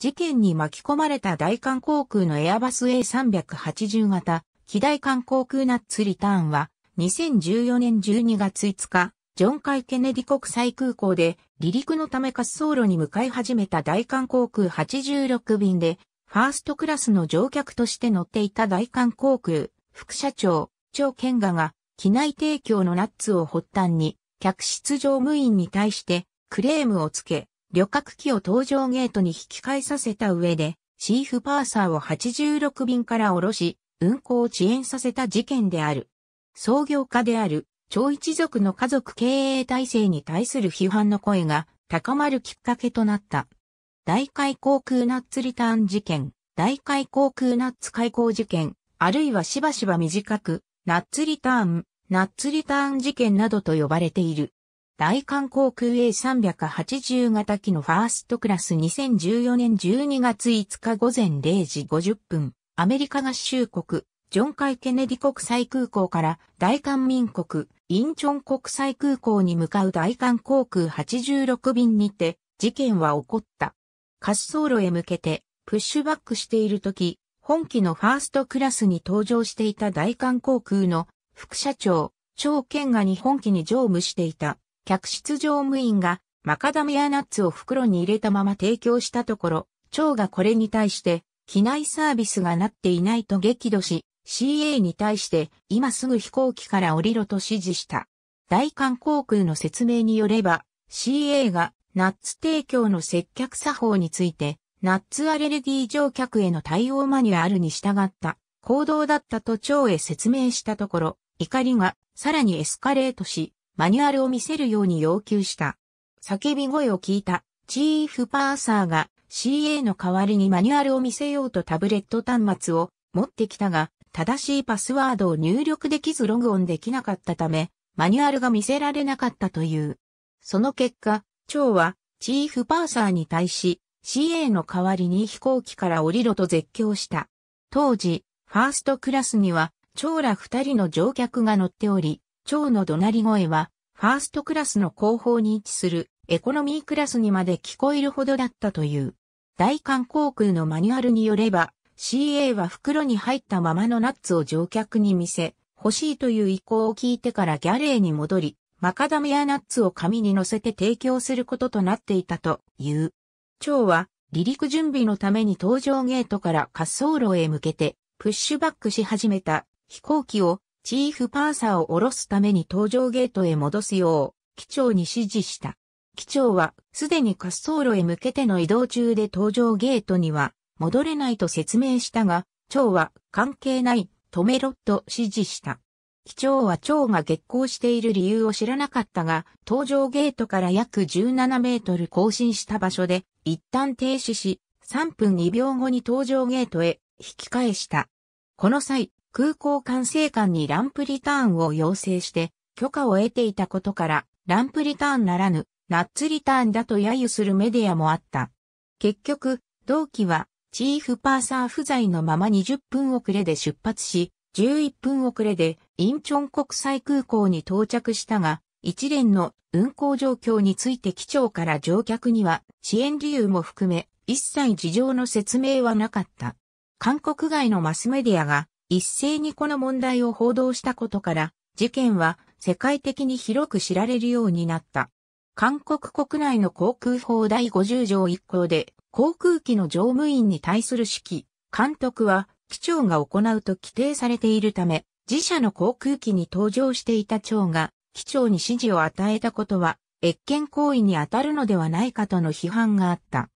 事件に巻き込まれた大韓航空のエアバス A380 型、機大韓航空ナッツリターンは、2014年12月5日、ジョン・カイ・ケネディ国際空港で離陸のため滑走路に向かい始めた大韓航空86便で、ファーストクラスの乗客として乗っていた大韓航空、副社長、張健賀が、機内提供のナッツを発端に、客室乗務員に対してクレームをつけ、旅客機を搭乗ゲートに引き換えさせた上で、シーフパーサーを86便から降ろし、運行を遅延させた事件である。創業家である、超一族の家族経営体制に対する批判の声が高まるきっかけとなった。大海航空ナッツリターン事件、大海航空ナッツ開港事件、あるいはしばしば短く、ナッツリターン、ナッツリターン事件などと呼ばれている。大韓航空 A380 型機のファーストクラス2014年12月5日午前0時50分、アメリカ合衆国、ジョン・カイ・ケネディ国際空港から大韓民国、インチョン国際空港に向かう大韓航空86便にて、事件は起こった。滑走路へ向けて、プッシュバックしているとき、本機のファーストクラスに搭乗していた大韓航空の副社長、張健が日本機に乗務していた客室乗務員がマカダミアナッツを袋に入れたまま提供したところ、蝶がこれに対して、機内サービスがなっていないと激怒し、CA に対して今すぐ飛行機から降りろと指示した。大韓航空の説明によれば、CA がナッツ提供の接客作法について、ナッツアレルギー乗客への対応マニュアルに従った行動だったと町へ説明したところ、怒りがさらにエスカレートし、マニュアルを見せるように要求した。叫び声を聞いたチーフパーサーが CA の代わりにマニュアルを見せようとタブレット端末を持ってきたが、正しいパスワードを入力できずログオンできなかったため、マニュアルが見せられなかったという。その結果、長はチーフパーサーに対し、CA の代わりに飛行機から降りろと絶叫した。当時、ファーストクラスには、長ら二人の乗客が乗っており、長の怒鳴り声は、ファーストクラスの後方に位置するエコノミークラスにまで聞こえるほどだったという。大韓航空のマニュアルによれば、CA は袋に入ったままのナッツを乗客に見せ、欲しいという意向を聞いてからギャレーに戻り、マカダミアナッツを紙に乗せて提供することとなっていたという。蝶は離陸準備のために搭乗ゲートから滑走路へ向けてプッシュバックし始めた飛行機をチーフパーサーを下ろすために搭乗ゲートへ戻すよう、機長に指示した。機長は、すでに滑走路へ向けての移動中で搭乗ゲートには、戻れないと説明したが、長は、関係ない、止めろと指示した。機長は長が激光している理由を知らなかったが、搭乗ゲートから約17メートル更新した場所で、一旦停止し、3分2秒後に搭乗ゲートへ引き返した。この際、空港管制官にランプリターンを要請して許可を得ていたことから、ランプリターンならぬ、ナッツリターンだと揶揄するメディアもあった。結局、同期は、チーフパーサー不在のまま20分遅れで出発し、11分遅れでインチョン国際空港に到着したが、一連の運航状況について機長から乗客には支援理由も含め一切事情の説明はなかった。韓国外のマスメディアが一斉にこの問題を報道したことから、事件は世界的に広く知られるようになった。韓国国内の航空法第50条1項で、航空機の乗務員に対する指揮、監督は、機長が行うと規定されているため、自社の航空機に搭乗していた長が、機長に指示を与えたことは、越権行為に当たるのではないかとの批判があった。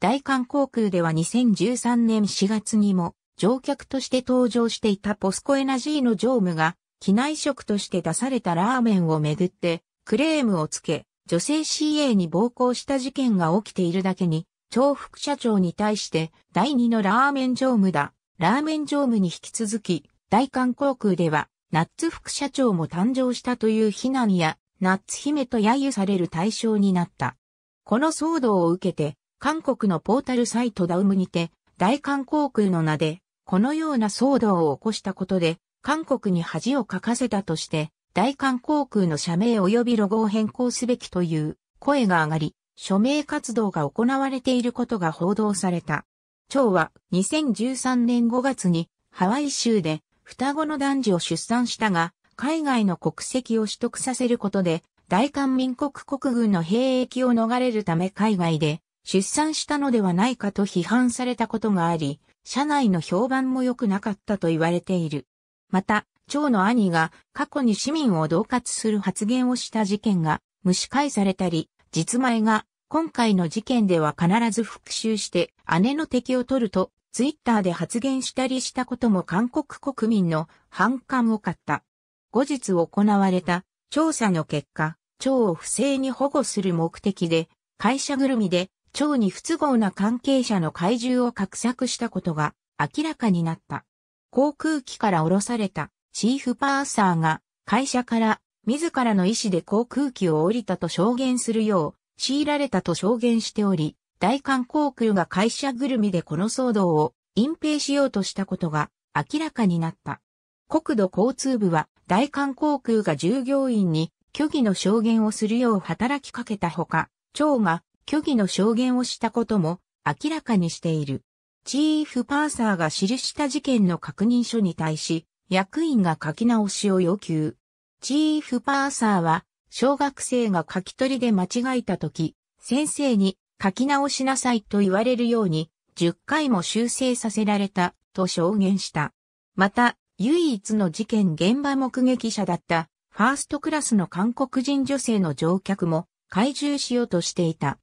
大韓航空では2013年4月にも、乗客として登場していたポスコエナジーの常務が、機内食として出されたラーメンをめぐって、クレームをつけ、女性 CA に暴行した事件が起きているだけに、重複社長に対して、第2のラーメン常務だ、ラーメン常務に引き続き、大韓航空では、ナッツ副社長も誕生したという非難や、ナッツ姫と揶揄される対象になった。この騒動を受けて、韓国のポータルサイトダウムにて、大韓航空の名で、このような騒動を起こしたことで、韓国に恥をかかせたとして、大韓航空の社名及びロゴを変更すべきという声が上がり、署名活動が行われていることが報道された。蝶は2013年5月にハワイ州で双子の男児を出産したが、海外の国籍を取得させることで、大韓民国国軍の兵役を逃れるため海外で出産したのではないかと批判されたことがあり、社内の評判も良くなかったと言われている。また、長の兄が過去に市民を恫喝する発言をした事件が蒸し返されたり、実前が今回の事件では必ず復讐して姉の敵を取るとツイッターで発言したりしたことも韓国国民の反感を買った。後日行われた調査の結果、長を不正に保護する目的で会社ぐるみで腸に不都合な関係者の怪獣を画策したことが明らかになった。航空機から降ろされたチーフパーサーが会社から自らの意思で航空機を降りたと証言するよう強いられたと証言しており、大韓航空が会社ぐるみでこの騒動を隠蔽しようとしたことが明らかになった。国土交通部は大韓航空が従業員に虚偽の証言をするよう働きかけたほか、長が虚偽の証言をしたことも明らかにしている。チーフパーサーが記した事件の確認書に対し、役員が書き直しを要求。チーフパーサーは、小学生が書き取りで間違えたとき、先生に書き直しなさいと言われるように、10回も修正させられた、と証言した。また、唯一の事件現場目撃者だった、ファーストクラスの韓国人女性の乗客も、懐柔しようとしていた。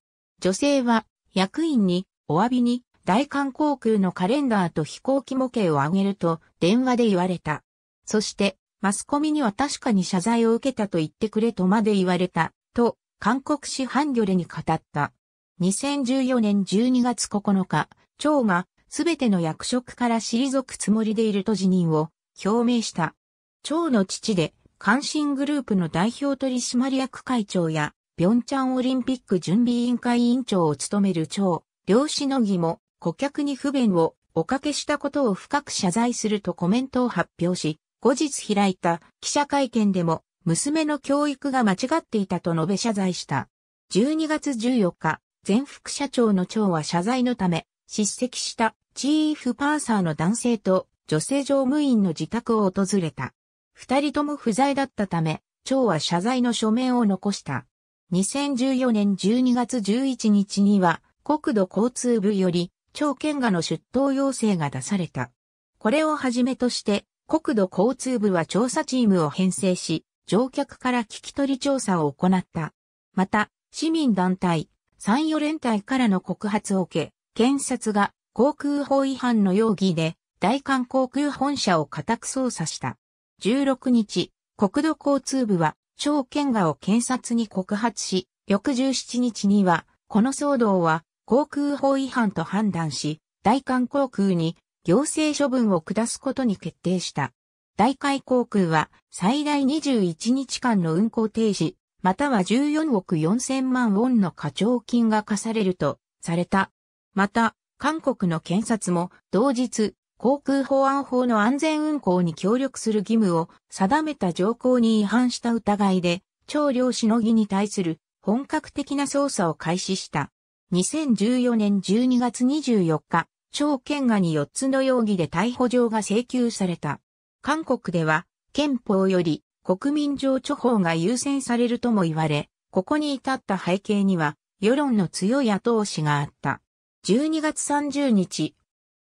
女性は役員にお詫びに大韓航空のカレンダーと飛行機模型をあげると電話で言われた。そしてマスコミには確かに謝罪を受けたと言ってくれとまで言われたと韓国市ギョレに語った。2014年12月9日、長がすべての役職から退くつもりでいると辞任を表明した。長の父で関心グループの代表取締役会長や平昌オリンピック準備委員会委員長を務める長、両氏の義も顧客に不便をおかけしたことを深く謝罪するとコメントを発表し、後日開いた記者会見でも娘の教育が間違っていたと述べ謝罪した。12月14日、前副社長の長は謝罪のため、叱責したチーフパーサーの男性と女性乗務員の自宅を訪れた。二人とも不在だったため、長は謝罪の書面を残した。2014年12月11日には、国土交通部より、超県画の出頭要請が出された。これをはじめとして、国土交通部は調査チームを編成し、乗客から聞き取り調査を行った。また、市民団体、参与連帯からの告発を受け、検察が航空法違反の容疑で、大韓航空本社を家宅捜査した。16日、国土交通部は張健賀を検察に告発し、翌17日には、この騒動は航空法違反と判断し、大韓航空に行政処分を下すことに決定した。大海航空は最大21日間の運航停止、または14億4000万ウォンの課徴金が課されるとされた。また、韓国の検察も同日航空保安法の安全運航に協力する義務を定めた条項に違反した疑いで、長領しのぎに対する本格的な捜査を開始した。2014年12月24日、長県がに4つの容疑で逮捕状が請求された。韓国では、憲法より国民情緒法が優先されるとも言われ、ここに至った背景には、世論の強い後押しがあった。12月30日、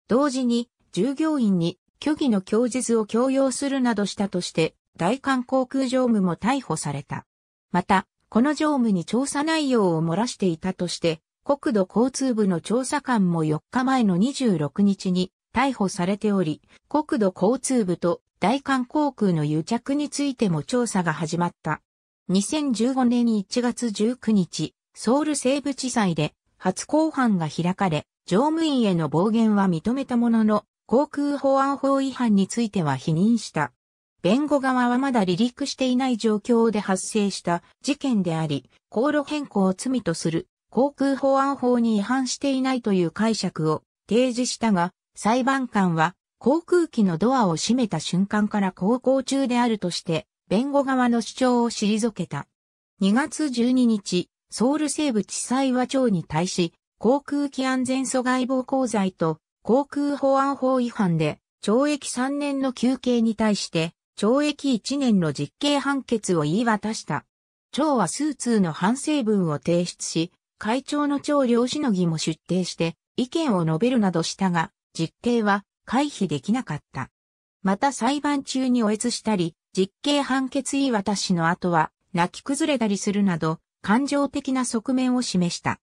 同時に従業員に虚偽の供述を強要するなどしたとして、大韓航空常務も逮捕された。また、この常務に調査内容を漏らしていたとして、国土交通部の調査官も4日前の26日に逮捕されており、国土交通部と大韓航空の癒着についても調査が始まった。2015年1月19日、ソウル西部地裁で初公判が開かれ、乗務員への暴言は認めたものの、航空保安法違反については否認した。弁護側はまだ離陸していない状況で発生した事件であり、航路変更を罪とする航空保安法に違反していないという解釈を提示したが、裁判官は航空機のドアを閉めた瞬間から航行中であるとして、弁護側の主張を退けた。2月12日、ソウル西部地裁は町に対し、航空機安全阻害防行罪と航空保安法違反で懲役3年の休刑に対して懲役1年の実刑判決を言い渡した。長は数通の反省文を提出し、会長の長領しのぎも出廷して意見を述べるなどしたが、実刑は回避できなかった。また裁判中におえずしたり、実刑判決言い渡しの後は泣き崩れたりするなど、感情的な側面を示した。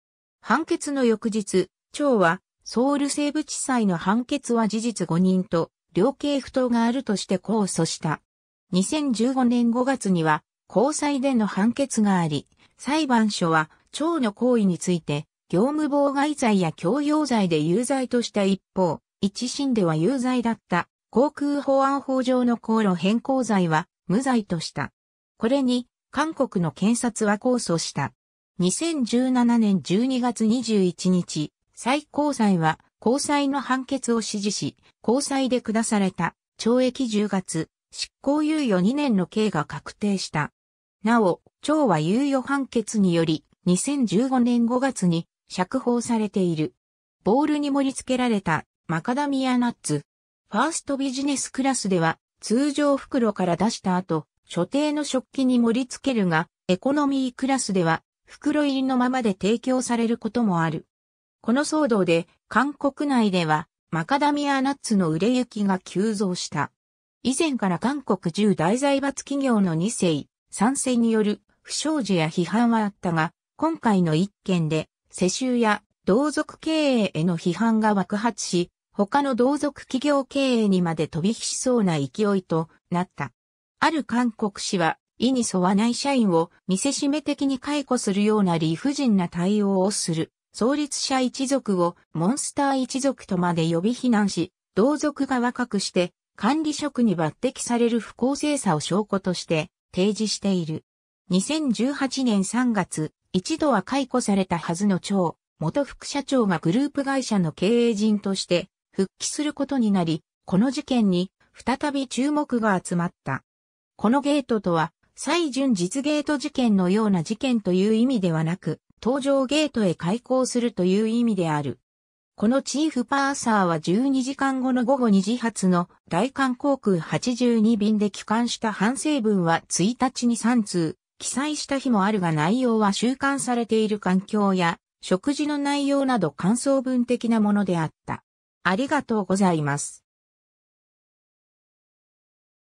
判決の翌日、長はソウル西部地裁の判決は事実誤認と、量刑不当があるとして控訴した。2015年5月には、高裁での判決があり、裁判所は、長の行為について、業務妨害罪や強要罪で有罪とした一方、一審では有罪だった航空法案法上の航路変更罪は無罪とした。これに韓国の検察は控訴した。2017年12月21日、最高裁は、高裁の判決を支持し、高裁で下された懲役10月、執行猶予2年の刑が確定した。なお、長は猶予判決により、2015年5月に釈放されている。ボールに盛り付けられたマカダミアナッツ。ファーストビジネスクラスでは、通常袋から出した後、所定の食器に盛り付けるが、エコノミークラスでは、袋入りのままで提供されることもある。この騒動で韓国内ではマカダミアナッツの売れ行きが急増した。以前から韓国10大財閥企業の2世、賛成による不祥事や批判はあったが、今回の一件で世襲や同族経営への批判が爆発し、他の同族企業経営にまで飛び火しそうな勢いとなった。ある韓国紙は、意に沿わない社員を見せしめ的に解雇するような理不尽な対応をする創立者一族をモンスター一族とまで呼び非難し、同族が若くして管理職に抜擢される不公正さを証拠として提示している。2018年3月、一度は解雇されたはずの長、元副社長がグループ会社の経営陣として復帰することになり、この事件に再び注目が集まった。このゲートとは、最純実ゲート事件のような事件という意味ではなく、搭乗ゲートへ開港するという意味である。このチーフパーサーは12時間後の午後2時発の大韓航空82便で帰還した反省文は1日に3通、記載した日もあるが内容は収監されている環境や食事の内容など感想文的なものであった。ありがとうございます。